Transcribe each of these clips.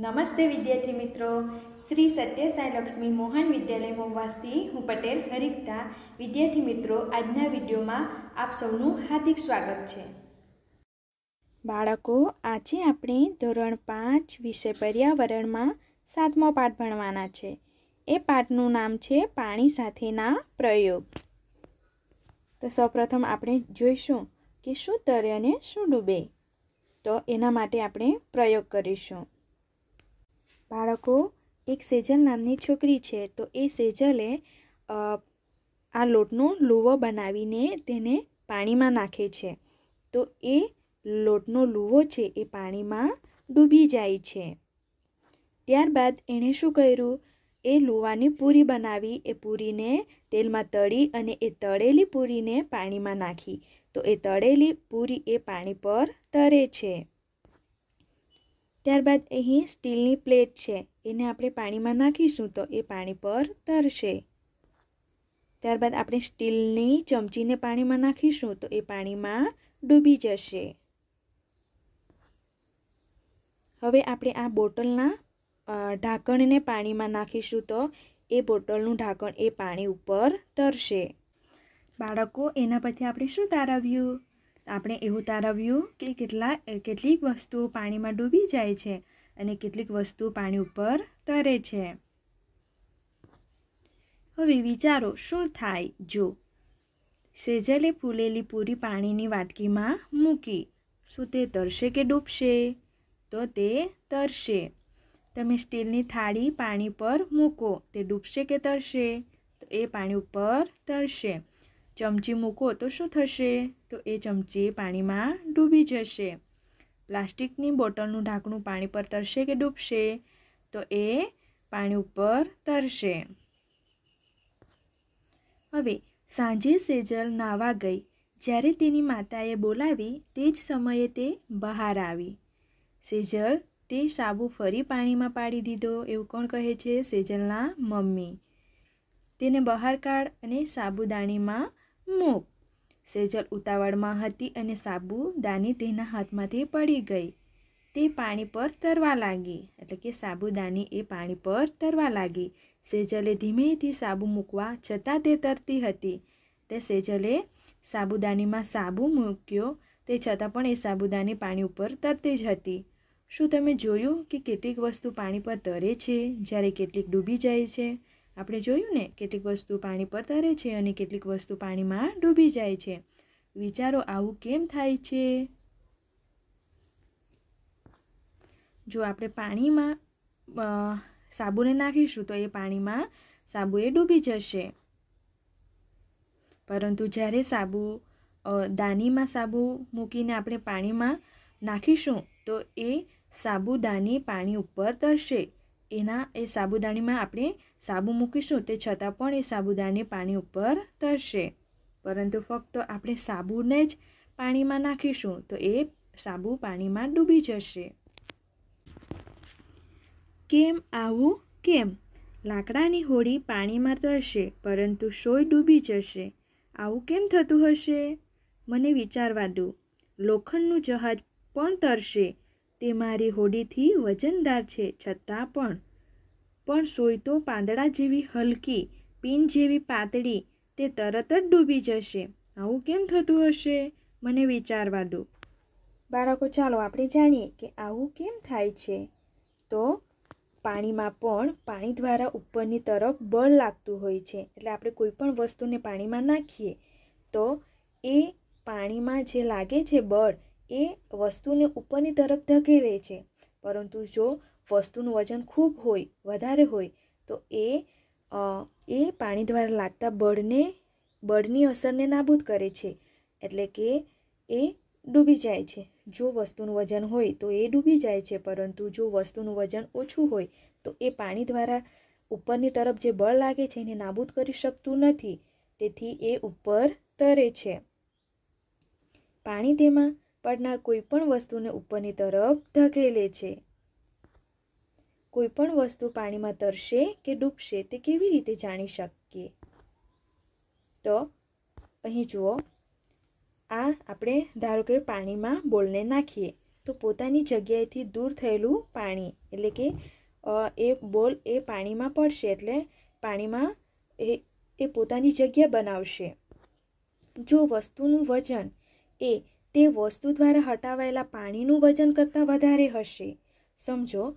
નમસ્તે વિદ્યાર્થી મિત્રો શ્રી સત્ય સાંઈ લક્ષ્મી મોહન વિદ્યાલય મોવાસથી હું પટેલ હરિકતા વિદ્યાર્થી મિત્રો આજના વિડીયોમાં આપ સૌનું હાર્દિક સ્વાગત છે બાળકો આજે આપણે ધોરણ પાંચ વિષય પર્યાવરણમાં સાતમો પાઠ ભણવાના છે એ પાઠનું નામ છે પાણી સાથેના પ્રયોગ તો સૌપ્રથમ આપણે જોઈશું કે શું તરે અને શું ડૂબે તો એના માટે આપણે પ્રયોગ કરીશું બાળકો એક સેજલ નામની છોકરી છે તો એ સેજલે આ લોટનો લુવો બનાવીને તેને પાણીમાં નાખે છે તો એ લોટનો લુવો છે એ પાણીમાં ડૂબી જાય છે ત્યારબાદ એણે શું કર્યું એ લુવાની પૂરી બનાવી એ પૂરીને તેલમાં તળી અને એ તળેલી પૂરીને પાણીમાં નાખી તો એ તળેલી પૂરી એ પાણી પર તરે છે ત્યારબાદ અહીં સ્ટીલની પ્લેટ છે એને આપણે પાણીમાં નાખીશું તો એ પાણી પર તરશે ત્યારબાદ આપણે સ્ટીલની ચમચીને પાણીમાં નાખીશું તો એ પાણીમાં ડૂબી જશે હવે આપણે આ બોટલના ઢાંકણને પાણીમાં નાખીશું તો એ બોટલનું ઢાંકણ એ પાણી ઉપર તરશે બાળકો એના પછી આપણે શું તારાવ્યું આપણે એવું તારવ્યું કે કેટલા કેટલીક વસ્તુઓ પાણીમાં ડૂબી જાય છે અને કેટલીક વસ્તુઓ પાણી ઉપર તરે છે હવે વિચારો શું થાય જો સેજલે ફૂલેલી પૂરી પાણીની વાટકીમાં મૂકી શું તે તરશે કે ડૂબશે તો તે તરશે તમે સ્ટીલની થાળી પાણી પર મૂકો તે ડૂબશે કે તરશે તો એ પાણી ઉપર તરશે ચમચી મૂકો તો શું થશે તો એ ચમચી પાણીમાં ડૂબી જશે પ્લાસ્ટિકની બોટલનું ઢાંકણું પાણી પર તરશે કે ડૂબશે તો એ પાણી ઉપર તરશે હવે સાંજે સેજલ નાવા ગઈ જ્યારે તેની માતાએ બોલાવી તે જ સમયે તે બહાર આવી સેજલ તે સાબુ ફરી પાણીમાં પાડી દીધો એવું કોણ કહે છે સેજલના મમ્મી તેને બહાર કાઢ અને સાબુદાણીમાં મૂક સેજલ ઉતાવળમાં હતી અને સાબુદાની તેના હાથમાંથી પડી ગઈ તે પાણી પર તરવા લાગી એટલે કે સાબુદાની એ પાણી પર તરવા લાગી સેજલે ધીમેથી સાબુ મૂકવા છતાં તે તરતી હતી તે સેજલે સાબુદાનીમાં સાબુ મૂક્યો તે છતાં પણ એ સાબુદાની પાણી ઉપર તરતી જ હતી શું તમે જોયું કે કેટલીક વસ્તુ પાણી પર તરે છે જ્યારે કેટલીક ડૂબી જાય છે આપણે જોયું ને કેટલીક વસ્તુ પાણી પર તરે છે અને કેટલીક વસ્તુ પાણીમાં ડૂબી જાય છે વિચારો આવું કેમ થાય છે જો આપણે પાણીમાં સાબુને નાખીશું તો એ પાણીમાં સાબુ એ ડૂબી જશે પરંતુ જ્યારે સાબુ દાનીમાં સાબુ મૂકીને આપણે પાણીમાં નાખીશું તો એ સાબુદાની પાણી ઉપર તરશે એના એ સાબુદાનીમાં આપણે સાબુ મૂકીશું તે છતાં પણ એ સાબુદાને પાણી ઉપર તરશે પરંતુ ફક્ત આપણે સાબુને જ પાણીમાં નાખીશું તો એ સાબુ પાણીમાં ડૂબી જશે કેમ આવું કેમ લાકડાની હોડી પાણીમાં તરશે પરંતુ સોય ડૂબી જશે આવું કેમ થતું હશે મને વિચારવા દો લોખંડનું જહાજ પણ તરશે તે મારી હોડીથી વજનદાર છે છતાં પણ પણ સોય તો પાંદડા જેવી હલકી પિન જેવી પાતળી તે તરત જ ડૂબી જશે આવું કેમ થતું હશે મને વિચારવા દો બાળકો ચાલો આપણે જાણીએ કે આવું કેમ થાય છે તો પાણીમાં પણ પાણી દ્વારા ઉપરની તરફ બળ લાગતું હોય છે એટલે આપણે કોઈ પણ વસ્તુને પાણીમાં નાખીએ તો એ પાણીમાં જે લાગે છે બળ એ વસ્તુને ઉપરની તરફ ધકેલે છે પરંતુ જો વસ્તુનું વજન ખૂબ હોય વધારે હોય તો એ એ પાણી દ્વારા લાગતા બળને બળની અસરને નાબૂદ કરે છે એટલે કે એ ડૂબી જાય છે જો વસ્તુનું વજન હોય તો એ ડૂબી જાય છે પરંતુ જો વસ્તુનું વજન ઓછું હોય તો એ પાણી દ્વારા ઉપરની તરફ જે બળ લાગે છે એને નાબૂદ કરી શકતું નથી તેથી એ ઉપર તરે છે પાણી તેમાં પડનાર કોઈપણ વસ્તુને ઉપરની તરફ ધકેલે છે કોઈપણ વસ્તુ પાણીમાં તરશે કે ડૂબશે તે કેવી રીતે જાણી શકીએ તો અહીં જુઓ આ આપણે ધારો કે પાણીમાં બોલને નાખીએ તો પોતાની જગ્યાએથી દૂર થયેલું પાણી એટલે કે એ બોલ એ પાણીમાં પડશે એટલે પાણીમાં એ એ પોતાની જગ્યા બનાવશે જો વસ્તુનું વજન એ તે વસ્તુ દ્વારા હટાવાયેલા પાણીનું વજન કરતાં વધારે હશે સમજો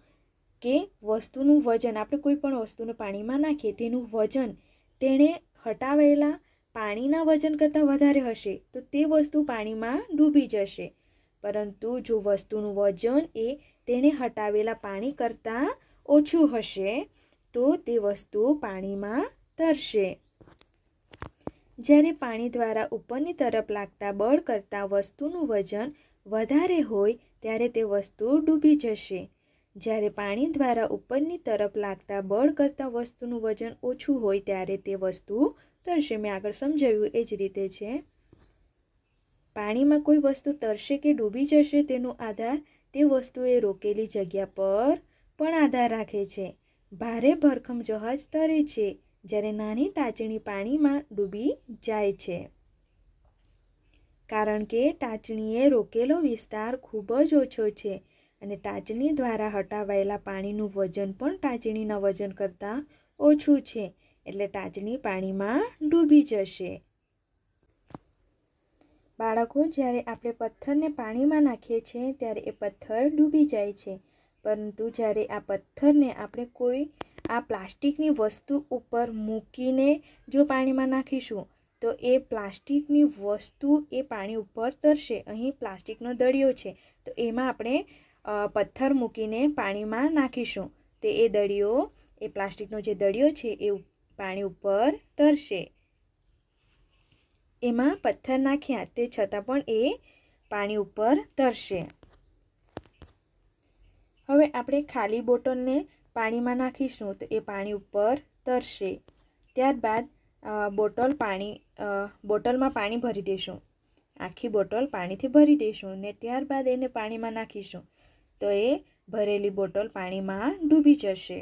કે વસ્તુનું વજન આપણે કોઈ પણ વસ્તુને પાણીમાં નાખીએ તેનું વજન તેણે હટાવેલા પાણીના વજન કરતાં વધારે હશે તો તે વસ્તુ પાણીમાં ડૂબી જશે પરંતુ જો વસ્તુનું વજન એ તેણે હટાવેલા પાણી કરતાં ઓછું હશે તો તે વસ્તુ પાણીમાં તરશે જ્યારે પાણી દ્વારા ઉપરની તરફ લાગતા બળ કરતાં વસ્તુનું વજન વધારે હોય ત્યારે તે વસ્તુ ડૂબી જશે જ્યારે પાણી દ્વારા ઉપરની તરફ લાગતા બળ કરતાં વસ્તુનું વજન ઓછું હોય ત્યારે તે વસ્તુ તરશે મેં આગળ સમજાવ્યું એ જ રીતે છે પાણીમાં કોઈ વસ્તુ તરશે કે ડૂબી જશે તેનો આધાર તે વસ્તુએ રોકેલી જગ્યા પર પણ આધાર રાખે છે ભારે ભરખમ જહાજ તરે છે જ્યારે નાની ટાંચણી પાણીમાં ડૂબી જાય છે કારણ કે ટાંચણીએ રોકેલો વિસ્તાર ખૂબ જ ઓછો છે અને ટાંચણી દ્વારા હટાવાયેલા પાણીનું વજન પણ ટાંચણીના વજન કરતાં ઓછું છે એટલે ટાંચણી પાણીમાં ડૂબી જશે બાળકો જ્યારે આપણે પથ્થરને પાણીમાં નાખીએ છીએ ત્યારે એ પથ્થર ડૂબી જાય છે પરંતુ જ્યારે આ પથ્થરને આપણે કોઈ આ પ્લાસ્ટિકની વસ્તુ ઉપર મૂકીને જો પાણીમાં નાખીશું તો એ પ્લાસ્ટિકની વસ્તુ એ પાણી ઉપર તરશે અહીં પ્લાસ્ટિકનો દળિયો છે તો એમાં આપણે પથ્થર મૂકીને પાણીમાં નાખીશું તે એ દળીઓ એ પ્લાસ્ટિકનો જે દળીઓ છે એ પાણી ઉપર તરશે એમાં પથ્થર નાખ્યા તે છતાં પણ એ પાણી ઉપર તરશે હવે આપણે ખાલી બોટલને પાણીમાં નાખીશું તો એ પાણી ઉપર તરશે ત્યારબાદ બોટલ પાણી બોટલમાં પાણી ભરી દઈશું આખી બોટલ પાણીથી ભરી દઈશું ને ત્યારબાદ એને પાણીમાં નાખીશું તો એ ભરેલી બોટલ પાણીમાં ડૂબી જશે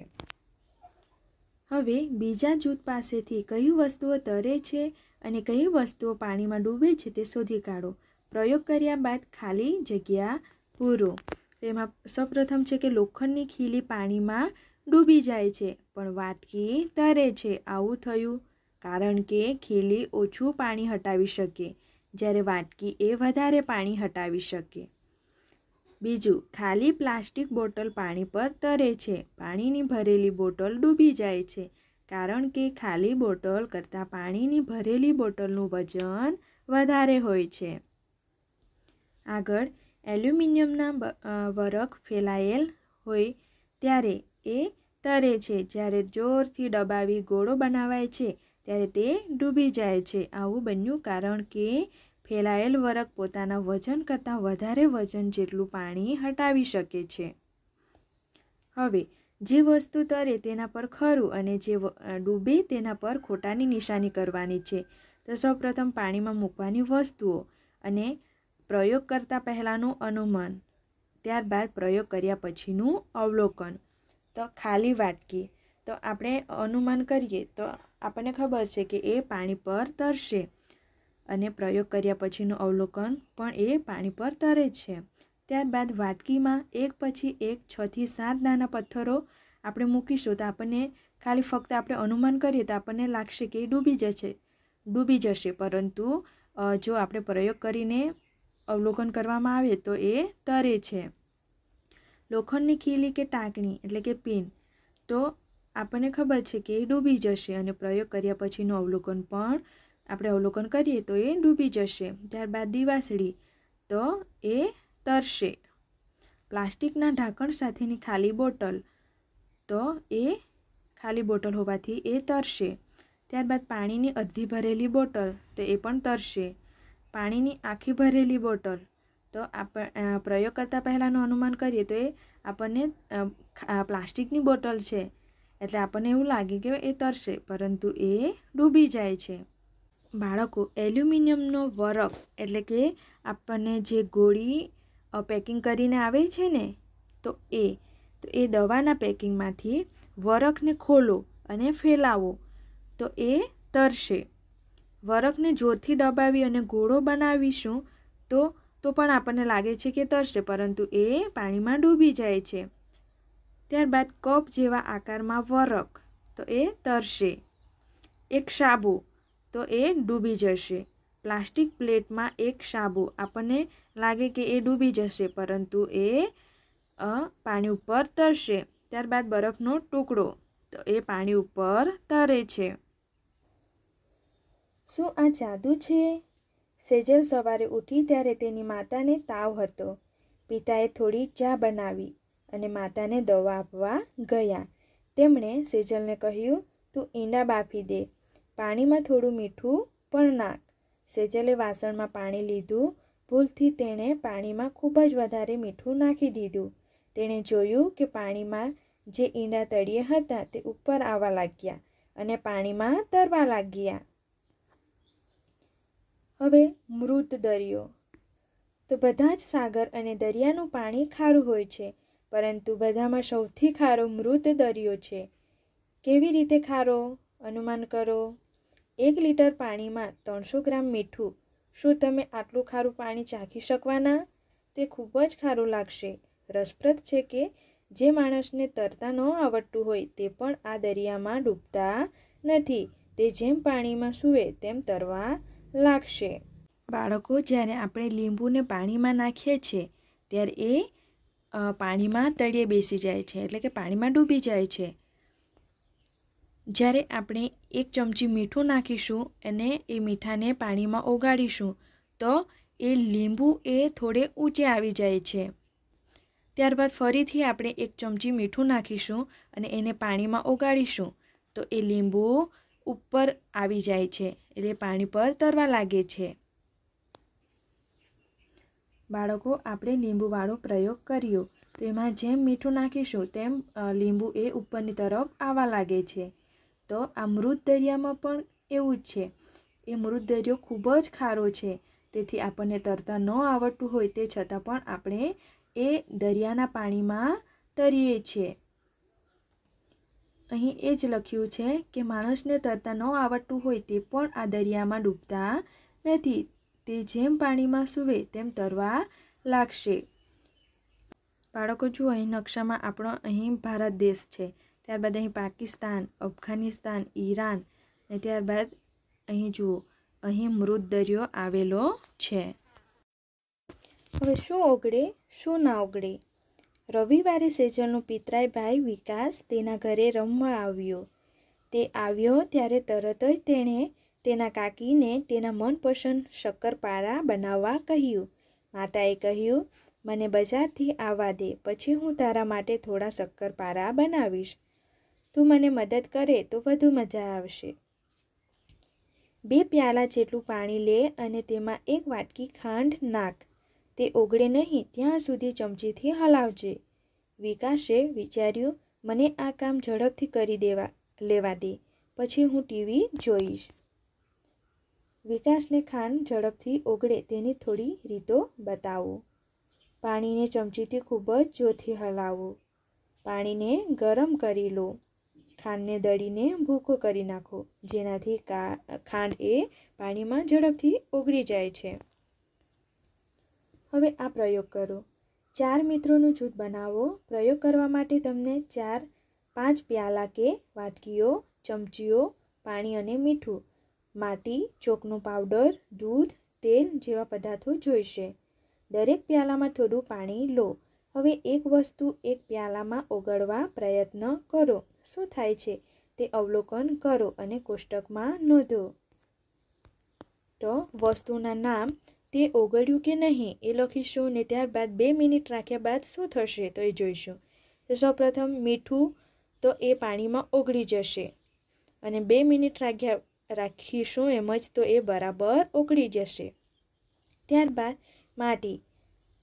હવે બીજા જૂથ પાસેથી કઈ વસ્તુઓ તરે છે અને કઈ વસ્તુઓ પાણીમાં ડૂબે છે તે શોધી કાઢો પ્રયોગ કર્યા બાદ ખાલી જગ્યા પૂરો તેમાં સૌપ્રથમ છે કે લોખંડની ખીલી પાણીમાં ડૂબી જાય છે પણ વાટકી તરે છે આવું થયું કારણ કે ખીલી ઓછું પાણી હટાવી શકે જ્યારે વાટકી એ વધારે પાણી હટાવી શકે બીજું ખાલી પ્લાસ્ટિક બોટલ પાણી પર તરે છે પાણીની ભરેલી બોટલ ડૂબી જાય છે કારણ કે ખાલી બોટલ કરતાં પાણીની ભરેલી બોટલનું વજન વધારે હોય છે આગળ એલ્યુમિનિયમના વરખ ફેલાયેલ હોય ત્યારે એ તરે છે જ્યારે જોરથી દબાવી ગોળો બનાવાય છે ત્યારે તે ડૂબી જાય છે આવું બન્યું કારણ કે ફેલાયેલ વરખ પોતાના વજન કરતાં વધારે વજન જેટલું પાણી હટાવી શકે છે હવે જે વસ્તુ તરે તેના પર ખરું અને જે ડૂબે તેના પર ખોટાની નિશાની કરવાની છે તો સૌપ્રથમ પાણીમાં મૂકવાની વસ્તુઓ અને પ્રયોગ કરતાં પહેલાંનું અનુમાન ત્યારબાદ પ્રયોગ કર્યા પછીનું અવલોકન તો ખાલી વાટકી તો આપણે અનુમાન કરીએ તો આપણને ખબર છે કે એ પાણી પર તરશે અને પ્રયોગ કર્યા પછીનું અવલોકન પણ એ પાણી પર તરે છે ત્યારબાદ વાટકીમાં એક પછી એક છથી સાત નાના પથ્થરો આપણે મૂકીશું તો આપણને ખાલી ફક્ત આપણે અનુમાન કરીએ તો આપણને લાગશે કે એ ડૂબી જશે ડૂબી જશે પરંતુ જો આપણે પ્રયોગ કરીને અવલોકન કરવામાં આવે તો એ તરે છે લોખંડની ખીલી કે ટાંકણી એટલે કે પિન તો આપણને ખબર છે કે એ ડૂબી જશે અને પ્રયોગ કર્યા પછીનું અવલોકન પણ આપણે અવલોકન કરીએ તો એ ડૂબી જશે ત્યારબાદ દિવાસળી તો એ તરશે પ્લાસ્ટિકના ઢાંકણ સાથેની ખાલી બોટલ તો એ ખાલી બોટલ હોવાથી એ તરશે ત્યારબાદ પાણીની અડધી ભરેલી બોટલ તો એ પણ તરશે પાણીની આખી ભરેલી બોટલ તો આપણ પ્રયોગ કરતાં પહેલાંનું અનુમાન કરીએ તો એ આપણને પ્લાસ્ટિકની બોટલ છે એટલે આપણને એવું લાગે કે એ તરશે પરંતુ એ ડૂબી જાય છે બાળકો એલ્યુમિનિયમનો વરફ એટલે કે આપણને જે ગોળી પેકિંગ કરીને આવે છે ને તો એ તો એ દવાના પેકિંગમાંથી વરખને ખોલો અને ફેલાવો તો એ તરશે વરખને જોરથી દબાવી અને ગોળો બનાવીશું તો તો પણ આપણને લાગે છે કે તરશે પરંતુ એ પાણીમાં ડૂબી જાય છે ત્યારબાદ કપ જેવા આકારમાં વરખ તો એ તરશે એક સાબુ તો એ ડૂબી જશે પ્લાસ્ટિક પ્લેટમાં એક સાબુ આપણને લાગે કે એ ડૂબી જશે પરંતુ એ પાણી ઉપર તરશે ત્યારબાદ બરફનો ટુકડો તો એ પાણી ઉપર તરે છે શું આ જાદુ છે સેજલ સવારે ઉઠી ત્યારે તેની માતાને તાવ હતો પિતાએ થોડી ચા બનાવી અને માતાને દવા આપવા ગયા તેમણે સેજલને કહ્યું તું ઈંડા બાફી દે પાણીમાં થોડું મીઠું પણ નાખ સેજલે વાસણમાં પાણી લીધું ભૂલથી તેણે પાણીમાં ખૂબ જ વધારે મીઠું નાખી દીધું તેણે જોયું કે પાણીમાં જે ઈંડા તળિયે હતા તે ઉપર આવવા લાગ્યા અને પાણીમાં તરવા લાગ્યા હવે મૃત દરિયો તો બધા જ સાગર અને દરિયાનું પાણી ખારું હોય છે પરંતુ બધામાં સૌથી ખારો મૃત દરિયો છે કેવી રીતે ખારો અનુમાન કરો એક લીટર પાણીમાં ત્રણસો ગ્રામ મીઠું શું તમે આટલું ખારું પાણી ચાખી શકવાના તે ખૂબ જ ખારું લાગશે રસપ્રદ છે કે જે માણસને તરતા ન આવડતું હોય તે પણ આ દરિયામાં ડૂબતા નથી તે જેમ પાણીમાં સૂવે તેમ તરવા લાગશે બાળકો જ્યારે આપણે લીંબુને પાણીમાં નાખીએ છીએ ત્યારે એ પાણીમાં તળિયે બેસી જાય છે એટલે કે પાણીમાં ડૂબી જાય છે જ્યારે આપણે એક ચમચી મીઠું નાખીશું અને એ મીઠાને પાણીમાં ઓગાળીશું તો એ લીંબુ એ થોડે ઊંચે આવી જાય છે ત્યારબાદ ફરીથી આપણે એક ચમચી મીઠું નાખીશું અને એને પાણીમાં ઓગાળીશું તો એ લીંબુ ઉપર આવી જાય છે એટલે પાણી પર તરવા લાગે છે બાળકો આપણે લીંબુવાળો પ્રયોગ કર્યો તો એમાં જેમ મીઠું નાખીશું તેમ લીંબુ એ ઉપરની તરફ આવવા લાગે છે તો આ મૃત દરિયામાં પણ એવું જ છે એ મૃત દરિયો ખૂબ જ ખારો છે તેથી આપણને તરતા ન આવડતું હોય તે છતાં પણ આપણે એ દરિયાના પાણીમાં તરીએ છીએ અહીં એ જ લખ્યું છે કે માણસને તરતા ન આવડતું હોય તે પણ આ દરિયામાં ડૂબતા નથી તે જેમ પાણીમાં સૂવે તેમ તરવા લાગશે બાળકો જુઓ અહીં નકશામાં આપણો અહીં ભારત દેશ છે ત્યારબાદ અહીં પાકિસ્તાન અફઘાનિસ્તાન ઈરાન અને ત્યારબાદ અહીં જુઓ અહીં મૃત દરિયો આવેલો છે હવે શું ઓગળે શું ના ઓગળે રવિવારે સેજલનો પિતરાઈભાઈ વિકાસ તેના ઘરે રમવા આવ્યો તે આવ્યો ત્યારે તરત જ તેણે તેના કાકીને તેના મનપસંદ શક્કરપારા બનાવવા કહ્યું માતાએ કહ્યું મને બજારથી આવવા દે પછી હું તારા માટે થોડા શક્કરપારા બનાવીશ તું મને મદદ કરે તો વધુ મજા આવશે બે પ્યાલા જેટલું પાણી લે અને તેમાં એક વાટકી ખાંડ નાખ તે ઓગળે નહીં ત્યાં સુધી ચમચીથી હલાવજે વિકાસે વિચાર્યું મને આ કામ ઝડપથી કરી દેવા લેવા દે પછી હું ટીવી જોઈશ વિકાસને ખાંડ ઝડપથી ઓગળે તેની થોડી રીતો બતાવો પાણીને ચમચીથી ખૂબ જ જોરથી હલાવો પાણીને ગરમ કરી લો ખાંડને દળીને ભૂકો કરી નાખો જેનાથી ખાંડ એ પાણીમાં ઝડપથી ઓગળી જાય છે હવે આ પ્રયોગ કરો ચાર મિત્રોનું જૂથ બનાવો પ્રયોગ કરવા માટે તમને ચાર પાંચ પ્યાલા કે વાટકીઓ ચમચીઓ પાણી અને મીઠું માટી ચોકનો પાવડર દૂધ તેલ જેવા પદાર્થો જોઈશે દરેક પ્યાલામાં થોડું પાણી લો હવે એક વસ્તુ એક પ્યાલામાં ઓગળવા પ્રયત્ન કરો શું થાય છે તે અવલોકન કરો અને કોષ્ટકમાં નોંધો તો વસ્તુના નામ તે ઓગળ્યું કે નહીં એ લખીશું ને ત્યારબાદ બે મિનિટ રાખ્યા બાદ શું થશે તો એ જોઈશું તો સૌપ્રથમ મીઠું તો એ પાણીમાં ઓગળી જશે અને બે મિનિટ રાખ્યા રાખીશું એમ જ તો એ બરાબર ઓગળી જશે ત્યારબાદ માટી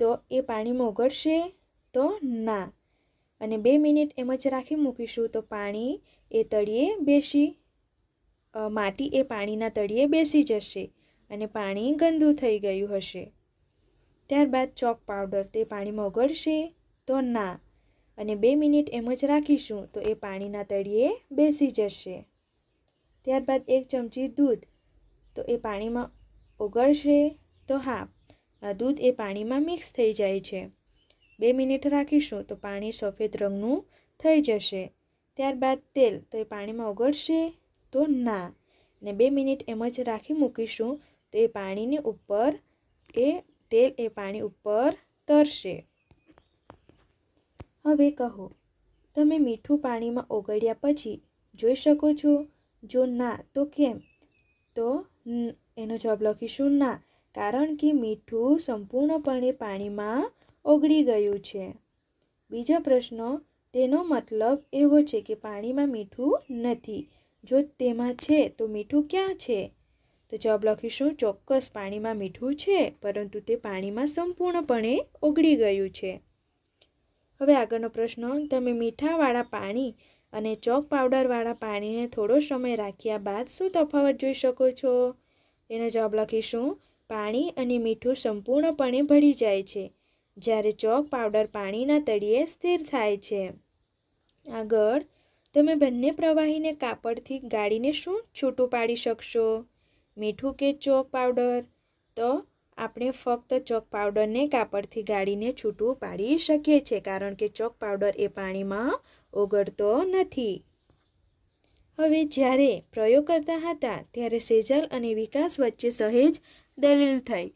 તો એ પાણીમાં ઓગળશે તો ના અને બે મિનિટ એમ જ રાખી મૂકીશું તો પાણી એ તળિયે બેસી માટી એ પાણીના તળિયે બેસી જશે અને પાણી ગંદુ થઈ ગયું હશે ત્યારબાદ ચોક પાવડર તે પાણીમાં ઓગળશે તો ના અને બે મિનિટ એમ જ રાખીશું તો એ પાણીના તળિયે બેસી જશે ત્યારબાદ એક ચમચી દૂધ તો એ પાણીમાં ઓગળશે તો હા દૂધ એ પાણીમાં મિક્સ થઈ જાય છે બે મિનિટ રાખીશું તો પાણી સફેદ રંગનું થઈ જશે ત્યારબાદ તેલ તો એ પાણીમાં ઓગળશે તો ના ને બે મિનિટ એમ જ રાખી મૂકીશું તો એ પાણીની ઉપર એ તેલ એ પાણી ઉપર તરશે હવે કહો તમે મીઠું પાણીમાં ઓગળ્યા પછી જોઈ શકો છો જો ના તો કેમ તો એનો જવાબ લખીશું ના કારણ કે મીઠું સંપૂર્ણપણે પાણીમાં ઓગળી ગયું છે બીજો પ્રશ્ન તેનો મતલબ એવો છે કે પાણીમાં મીઠું નથી જો તેમાં છે તો મીઠું ક્યાં છે તો જવાબ લખીશું ચોક્કસ પાણીમાં મીઠું છે પરંતુ તે પાણીમાં સંપૂર્ણપણે ઓગળી ગયું છે હવે આગળનો પ્રશ્ન તમે મીઠાવાળા પાણી અને ચોક પાવડરવાળા પાણીને થોડો સમય રાખ્યા બાદ શું તફાવત જોઈ શકો છો તેનો જવાબ લખીશું પાણી અને મીઠું સંપૂર્ણપણે ભળી જાય છે જ્યારે ચોક પાવડર પાણીના તળિયે સ્થિર થાય છે આગળ તમે બંને પ્રવાહીને કાપડથી ગાળીને શું છૂટું પાડી શકશો મીઠું કે ચોક પાવડર તો આપણે ફક્ત ચોક પાવડરને કાપડથી ગાળીને છૂટું પાડી શકીએ છીએ કારણ કે ચોક પાવડર એ પાણીમાં ઓગળતો નથી હવે જ્યારે પ્રયોગ કરતા હતા ત્યારે સેજલ અને વિકાસ વચ્ચે સહેજ દલીલ થઈ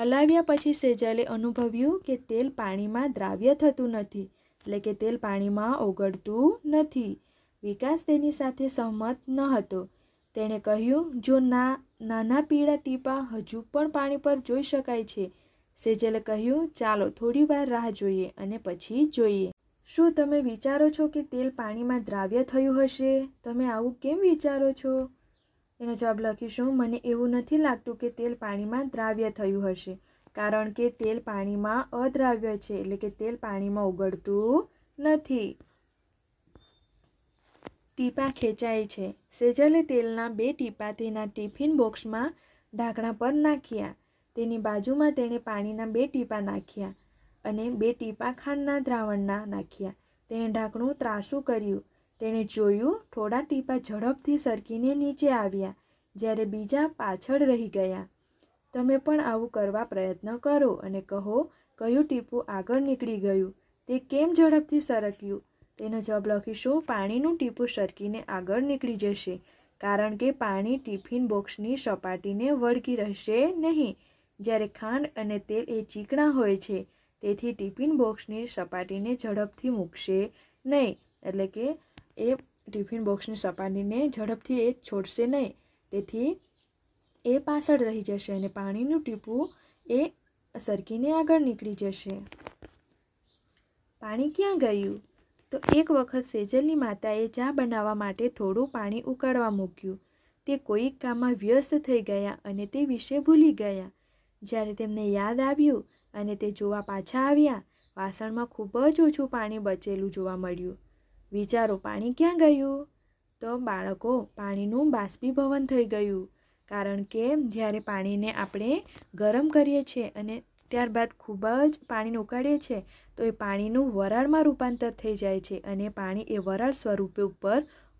હલાવ્યા પછી સેજલે અનુભવ્યું કે તેલ પાણીમાં દ્રાવ્ય થતું નથી એટલે કે તેલ પાણીમાં ઓગળતું નથી વિકાસ તેની સાથે સહમત ન હતો તેણે કહ્યું જો ના નાના પીળા ટીપા હજુ પણ પાણી પર જોઈ શકાય છે સેજલે કહ્યું ચાલો થોડી વાર રાહ જોઈએ અને પછી જોઈએ શું તમે વિચારો છો કે તેલ પાણીમાં દ્રાવ્ય થયું હશે તમે આવું કેમ વિચારો છો એનો જવાબ લખીશું મને એવું નથી લાગતું કે તેલ પાણીમાં દ્રાવ્ય થયું હશે કારણ કે તેલ પાણીમાં અદ્રાવ્ય છે એટલે કે તેલ પાણીમાં ઉગડતું નથી ટીપા ખેંચાય છે સેજલે તેલના બે ટીપા તેના ટિફિન બોક્સમાં ઢાંકણા પર નાખ્યા તેની બાજુમાં તેણે પાણીના બે ટીપા નાખ્યા અને બે ટીપા ખાંડના દ્રાવણના નાખ્યા તેણે ઢાંકણું ત્રાસું કર્યું તેણે જોયું થોડા ટીપા ઝડપથી સરકીને નીચે આવ્યા જ્યારે બીજા પાછળ રહી ગયા તમે પણ આવું કરવા પ્રયત્ન કરો અને કહો કયું ટીપું આગળ નીકળી ગયું તે કેમ ઝડપથી સરક્યું તેનો જવાબ લખીશું પાણીનું ટીપું સરકીને આગળ નીકળી જશે કારણ કે પાણી ટિફિન બોક્સની સપાટીને વળગી રહેશે નહીં જ્યારે ખાંડ અને તેલ એ ચીકણા હોય છે તેથી ટિફિન બોક્સની સપાટીને ઝડપથી મૂકશે નહીં એટલે કે એ ટિફિન બોક્સની સપાટીને ઝડપથી એ છોડશે નહીં તેથી એ પાછળ રહી જશે અને પાણીનું ટીપું એ સરકીને આગળ નીકળી જશે પાણી ક્યાં ગયું તો એક વખત સેજલની માતાએ ચા બનાવવા માટે થોડું પાણી ઉકાળવા મૂક્યું તે કોઈક કામમાં વ્યસ્ત થઈ ગયા અને તે વિશે ભૂલી ગયા જ્યારે તેમને યાદ આવ્યું અને તે જોવા પાછા આવ્યા વાસણમાં ખૂબ જ ઓછું પાણી બચેલું જોવા મળ્યું વિચારો પાણી ક્યાં ગયું તો બાળકો પાણીનું બાષ્પીભવન થઈ ગયું કારણ કે જ્યારે પાણીને આપણે ગરમ કરીએ છીએ અને ત્યારબાદ ખૂબ જ પાણીને ઉકાળીએ છીએ તો એ પાણીનું વરાળમાં રૂપાંતર થઈ જાય છે અને પાણી એ વરાળ સ્વરૂપે ઉપર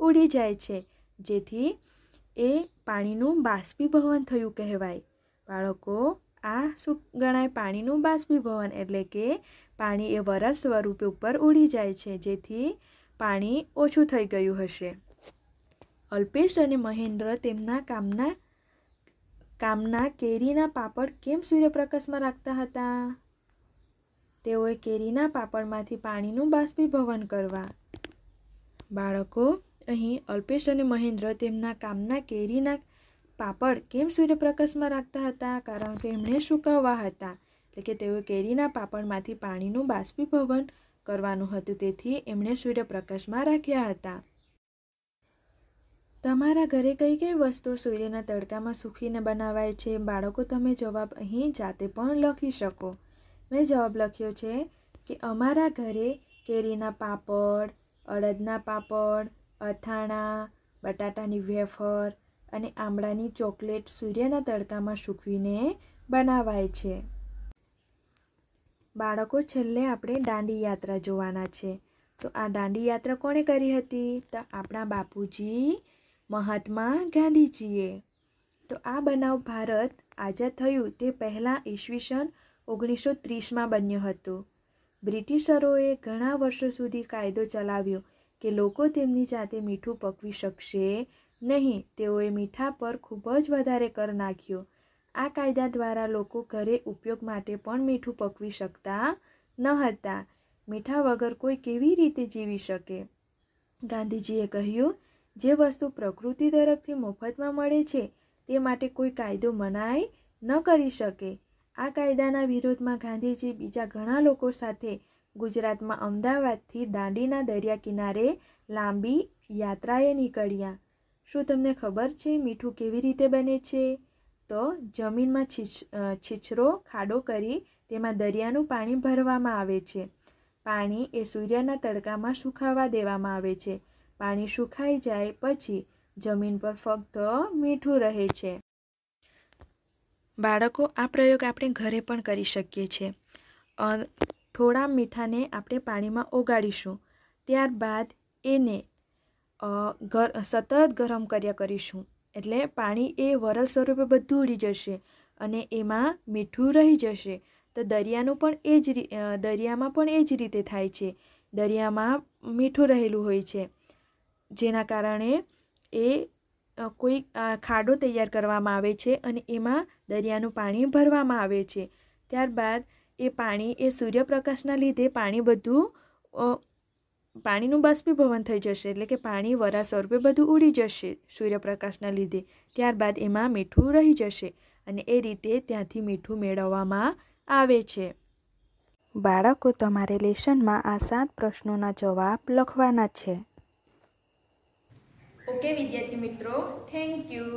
ઉડી જાય છે જેથી એ પાણીનું બાષ્પીભવન થયું કહેવાય બાળકો આ શું ગણાય પાણીનું બાષ્પીભવન એટલે કે પાણી એ વરાળ સ્વરૂપે ઉપર ઉડી જાય છે જેથી પાણી ઓછું થઈ ગયું હશે અલ્પેશ અને મહેન્દ્ર તેમના કામના કામના કેરીના પાપડ કેમ સૂર્યપ્રકાશમાં રાખતા હતા તેઓએ કેરીના પાપડમાંથી પાણીનું બાષ્પીભવન કરવા બાળકો અહીં અલ્પેશ અને મહેન્દ્ર તેમના કામના કેરીના પાપડ કેમ સૂર્યપ્રકાશમાં રાખતા હતા કારણ કે એમણે સુકાવવા હતા એટલે કે તેઓ કેરીના પાપડમાંથી પાણીનું બાષ્પીભવન કરવાનું હતું તેથી એમણે સૂર્યપ્રકાશમાં રાખ્યા હતા તમારા ઘરે કઈ કઈ વસ્તુ સૂર્યના તડકામાં સૂકીને બનાવાય છે બાળકો તમે જવાબ અહીં જાતે પણ લખી શકો મેં જવાબ લખ્યો છે કે અમારા ઘરે કેરીના પાપડ અડદના પાપડ અથાણા બટાટાની વેફર અને આમળાની ચોકલેટ સૂર્યના તડકામાં સૂકવીને બનાવાય છે બાળકો છેલ્લે આપણે દાંડી યાત્રા જોવાના છે તો આ દાંડી યાત્રા કોણે કરી હતી તો આપણા બાપુજી મહાત્મા ગાંધીજીએ તો આ બનાવ ભારત આઝાદ થયું તે પહેલાં ઈસવીસન ઓગણીસો ત્રીસમાં બન્યો હતો બ્રિટિશરોએ ઘણા વર્ષો સુધી કાયદો ચલાવ્યો કે લોકો તેમની જાતે મીઠું પકવી શકશે નહીં તેઓએ મીઠા પર ખૂબ જ વધારે કર નાખ્યો આ કાયદા દ્વારા લોકો ઘરે ઉપયોગ માટે પણ મીઠું પકવી શકતા ન હતા મીઠા વગર કોઈ કેવી રીતે જીવી શકે ગાંધીજીએ કહ્યું જે વસ્તુ પ્રકૃતિ તરફથી મફતમાં મળે છે તે માટે કોઈ કાયદો મનાય ન કરી શકે આ કાયદાના વિરોધમાં ગાંધીજી બીજા ઘણા લોકો સાથે ગુજરાતમાં અમદાવાદથી દાંડીના દરિયા કિનારે લાંબી યાત્રાએ નીકળ્યા શું તમને ખબર છે મીઠું કેવી રીતે બને છે તો જમીનમાં છીછ છીછરો ખાડો કરી તેમાં દરિયાનું પાણી ભરવામાં આવે છે પાણી એ સૂર્યના તડકામાં સુકાવા દેવામાં આવે છે પાણી સુકાઈ જાય પછી જમીન પર ફક્ત મીઠું રહે છે બાળકો આ પ્રયોગ આપણે ઘરે પણ કરી શકીએ છીએ થોડા મીઠાને આપણે પાણીમાં ઓગાળીશું ત્યારબાદ એને સતત ગરમ કર્યા કરીશું એટલે પાણી એ વરલ સ્વરૂપે બધું ઉડી જશે અને એમાં મીઠું રહી જશે તો દરિયાનું પણ એ જ દરિયામાં પણ એ જ રીતે થાય છે દરિયામાં મીઠું રહેલું હોય છે જેના કારણે એ કોઈ ખાડો તૈયાર કરવામાં આવે છે અને એમાં દરિયાનું પાણી ભરવામાં આવે છે ત્યારબાદ એ પાણી એ સૂર્યપ્રકાશના લીધે પાણી બધું પાણીનું બાષ્પીભવન થઈ જશે એટલે કે પાણી વરા સ્વરૂપે બધું ઉડી જશે સૂર્યપ્રકાશના લીધે ત્યારબાદ એમાં મીઠું રહી જશે અને એ રીતે ત્યાંથી મીઠું મેળવવામાં આવે છે બાળકો તમારે લેશનમાં આ સાત પ્રશ્નોના જવાબ લખવાના છે ઓકે વિદ્યાર્થી મિત્રો થેન્ક યુ